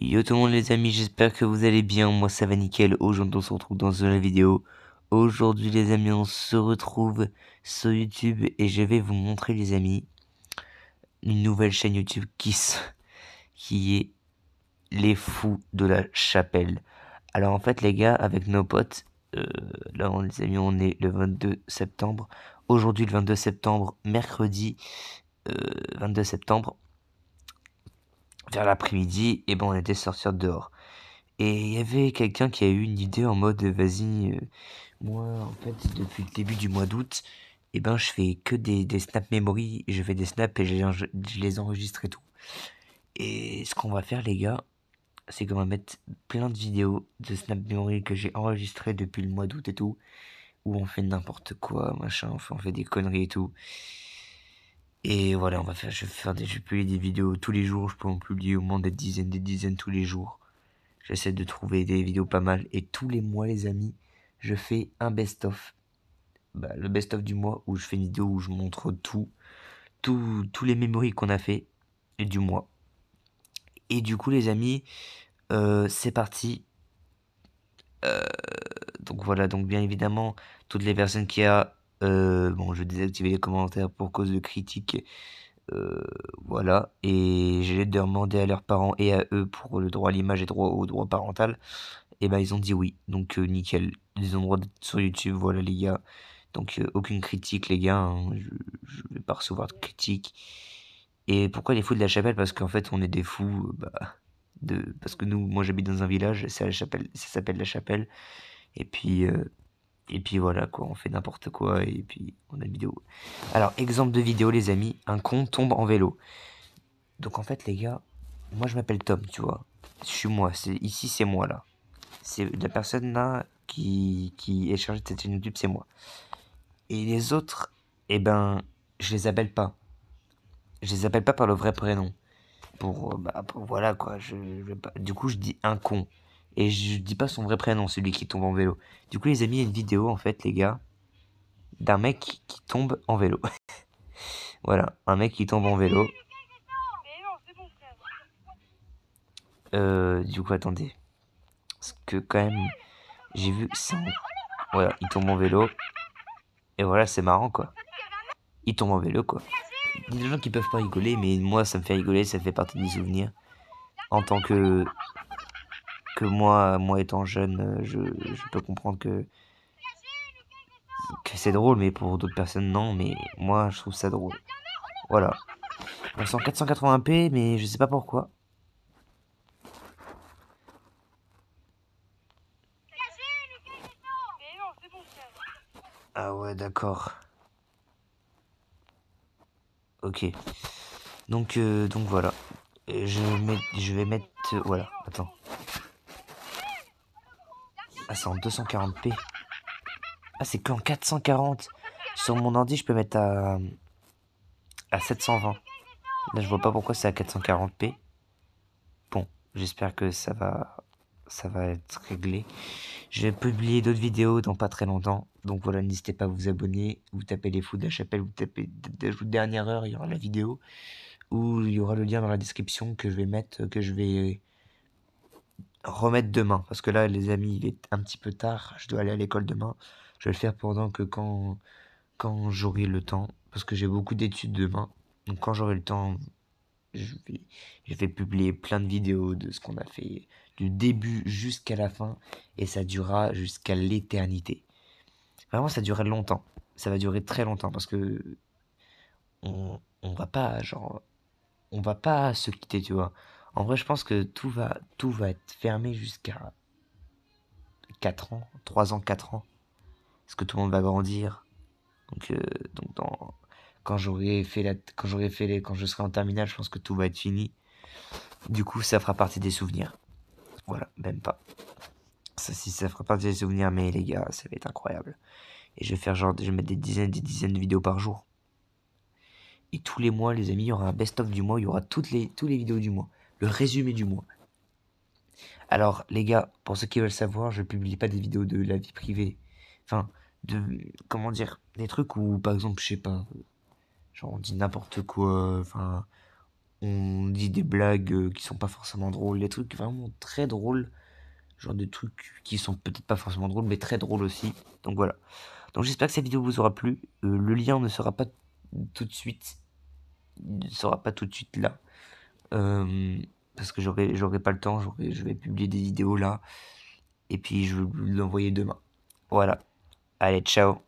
Yo tout le monde les amis, j'espère que vous allez bien, moi ça va nickel, aujourd'hui on se retrouve dans une vidéo. Aujourd'hui les amis, on se retrouve sur YouTube et je vais vous montrer les amis une nouvelle chaîne YouTube qui, qui est Les Fous de la Chapelle. Alors en fait les gars, avec nos potes, euh, là les amis, on est le 22 septembre. Aujourd'hui le 22 septembre, mercredi 22 euh, septembre, vers l'après-midi, et ben on était sortir dehors. Et il y avait quelqu'un qui a eu une idée en mode vas-y, euh, moi en fait depuis le début du mois d'août, et ben je fais que des, des snap memory, je fais des snaps et je, les enregistre et tout. Et ce qu'on va faire les gars, c'est qu'on va mettre plein de vidéos de snap memory que j'ai enregistrées depuis le mois d'août et tout, où on fait n'importe quoi, machin, on fait des conneries et tout. Et voilà, on va faire, je vais faire des, des vidéos tous les jours. Je peux en publier au moins des dizaines, des dizaines tous les jours. J'essaie de trouver des vidéos pas mal. Et tous les mois, les amis, je fais un best-of. Bah, le best-of du mois où je fais une vidéo où je montre tout, tout tous les mémories qu'on a fait du mois. Et du coup, les amis, euh, c'est parti. Euh, donc voilà, donc bien évidemment, toutes les personnes qui a euh, bon, je désactiver les commentaires pour cause de critiques. Euh, voilà. Et j'ai demandé à leurs parents et à eux pour le droit à l'image et droit au droit parental. Et eh ben ils ont dit oui. Donc euh, nickel. Ils ont droit d'être sur YouTube. Voilà les gars. Donc aucune critique les gars. Hein. Je, vais pas recevoir de critiques. Et pourquoi les fous de la chapelle Parce qu'en fait on est des fous. Bah, de... Parce que nous, moi j'habite dans un village. la chapelle. Ça s'appelle la chapelle. Et puis et puis voilà, quoi, on fait n'importe quoi et puis on a une vidéo. Alors, exemple de vidéo, les amis, un con tombe en vélo. Donc en fait, les gars, moi je m'appelle Tom, tu vois. Je suis moi, c'est ici c'est moi là. C'est la personne là qui, est chargée de cette chaîne YouTube, c'est moi. Et les autres, et eh ben, je les appelle pas. Je les appelle pas par le vrai prénom. Pour, euh, bah, voilà quoi, je, je, du coup je dis un con. Et je dis pas son vrai prénom, celui qui tombe en vélo. Du coup, les amis, il y a une vidéo, en fait, les gars, d'un mec qui tombe en vélo. voilà, un mec qui tombe en vélo. Euh, du coup, attendez. Parce que quand même, j'ai vu ça. Voilà, il tombe en vélo. Et voilà, c'est marrant, quoi. Il tombe en vélo, quoi. Il y a des gens qui peuvent pas rigoler, mais moi, ça me fait rigoler, ça fait partie des souvenirs. En tant que que moi, moi étant jeune, euh, je, peux comprendre que, que c'est drôle, mais pour d'autres personnes, non. Mais moi, je trouve ça drôle. Voilà. On sent 480p, mais je sais pas pourquoi. Ah ouais, d'accord. Ok. Donc, euh, donc voilà. Je, je vais mettre... voilà, attends c'est en 240p. Ah, c'est qu'en 440. Sur mon ordi, je peux mettre à, à 720. Là, je vois pas pourquoi c'est à 440p. Bon, j'espère que ça va, ça va être réglé. Je vais publier d'autres vidéos dans pas très longtemps. Donc voilà, n'hésitez pas à vous abonner. Vous tapez les fous de la chapelle, vous tapez d'ajout dernière heure, il y aura la vidéo. où il y aura le lien dans la description que je vais mettre, que je vais remettre demain. Parce que là, les amis, il est un petit peu tard. Je dois aller à l'école demain. Je vais le faire pendant que quand, quand j'aurai le temps. Parce que j'ai beaucoup d'études demain. Donc quand j'aurai le temps, je vais, je vais publier plein de vidéos de ce qu'on a fait du début jusqu'à la fin. Et ça durera jusqu'à l'éternité. Vraiment, ça durera longtemps. Ça va durer très longtemps parce que on, on va pas, genre, on va pas se quitter, tu vois. En vrai, je pense que tout va, tout va être fermé jusqu'à 4 ans, 3 ans, 4 ans. Parce que tout le monde va grandir. Donc, euh, donc quand j'aurai fait quand fait quand je serai en terminale, je pense que tout va être fini. Du coup, ça fera partie des souvenirs. Voilà, même pas. Ça, si ça fera partie des souvenirs, mais les gars, ça va être incroyable. Et je vais faire genre, je mettre des dizaines, des dizaines de vidéos par jour. Et tous les mois, les amis, il y aura un best-of du mois, il y aura toutes les, tous les vidéos du mois le résumé du mois. Alors, les gars, pour ceux qui veulent savoir, je publie pas des vidéos de la vie privée. Enfin, de. Comment dire Des trucs où, par exemple, je sais pas. Genre, on dit n'importe quoi. Enfin, on dit des blagues euh, qui sont pas forcément drôles. Des trucs vraiment très drôles. Genre, des trucs qui sont peut-être pas forcément drôles, mais très drôles aussi. Donc voilà. Donc, j'espère que cette vidéo vous aura plu. Euh, le lien ne sera pas tout de suite. Ne sera pas tout de suite là. Euh, parce que j'aurai j'aurai pas le temps, je vais publier des vidéos là et puis je vais l'envoyer demain. Voilà. Allez, ciao.